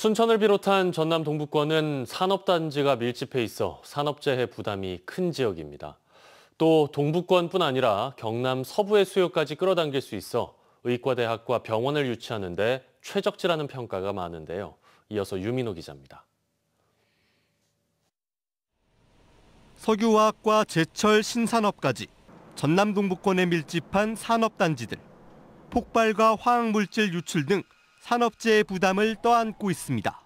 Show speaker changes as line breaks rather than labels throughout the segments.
순천을 비롯한 전남 동북권은 산업단지가 밀집해 있어 산업재해 부담이 큰 지역입니다. 또 동북권뿐 아니라 경남 서부의 수요까지 끌어당길 수 있어 의과대학과 병원을 유치하는데 최적지라는 평가가 많은데요. 이어서 유민호 기자입니다.
석유화학과 제철 신산업까지 전남 동북권에 밀집한 산업단지들, 폭발과 화학물질 유출 등 산업재해 부담을 떠안고 있습니다.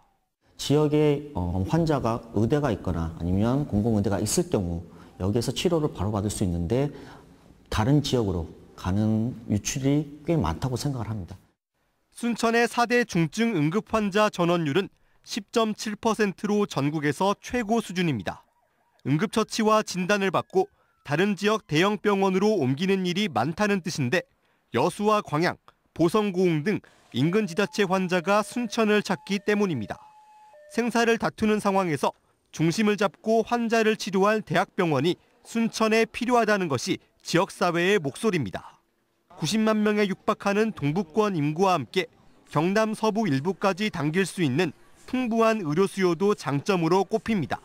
지역에 어, 환자가 의대가 있거나 아니면
공공의대가 있을 경우 여기에서 치료를 바로 받을 수 있는데 다른 지역으로 가는 유출이 꽤 많다고 생각을 합니다.
순천의 4대 중증 응급 환자 전원율은 10.7%로 전국에서 최고 수준입니다. 응급처치와 진단을 받고 다른 지역 대형 병원으로 옮기는 일이 많다는 뜻인데 여수와 광양, 보성고흥 등 인근 지자체 환자가 순천을 찾기 때문입니다. 생사를 다투는 상황에서 중심을 잡고 환자를 치료할 대학병원이 순천에 필요하다는 것이 지역사회의 목소리입니다. 90만 명에 육박하는 동북권 인구와 함께 경남 서부 일부까지 당길 수 있는 풍부한 의료 수요도 장점으로 꼽힙니다.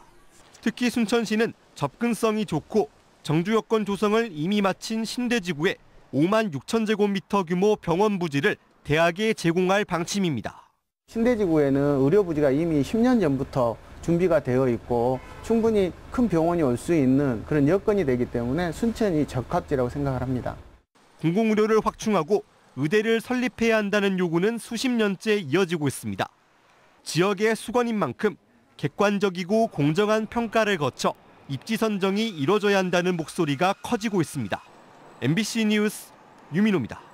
특히 순천시는 접근성이 좋고 정주 여권 조성을 이미 마친 신대지구에 5만 6천 제곱미터 규모 병원 부지를 대학에 제공할 방침입니다.
신대지구에는 의료 부지가 이미 10년 전부터 준비가 되어 있고 충분히 큰 병원이 올 수 있는 그런 여건이 되기 때문에 순천이 적합지라고 생각을 합니다.
공공의료를 확충하고 의대를 설립해야 한다는 요구는 수십 년째 이어지고 있습니다. 지역의 수건인 만큼 객관적이고 공정한 평가를 거쳐 입지 선정이 이뤄져야 한다는 목소리가 커지고 있습니다. MBC 뉴스 유민호입니다.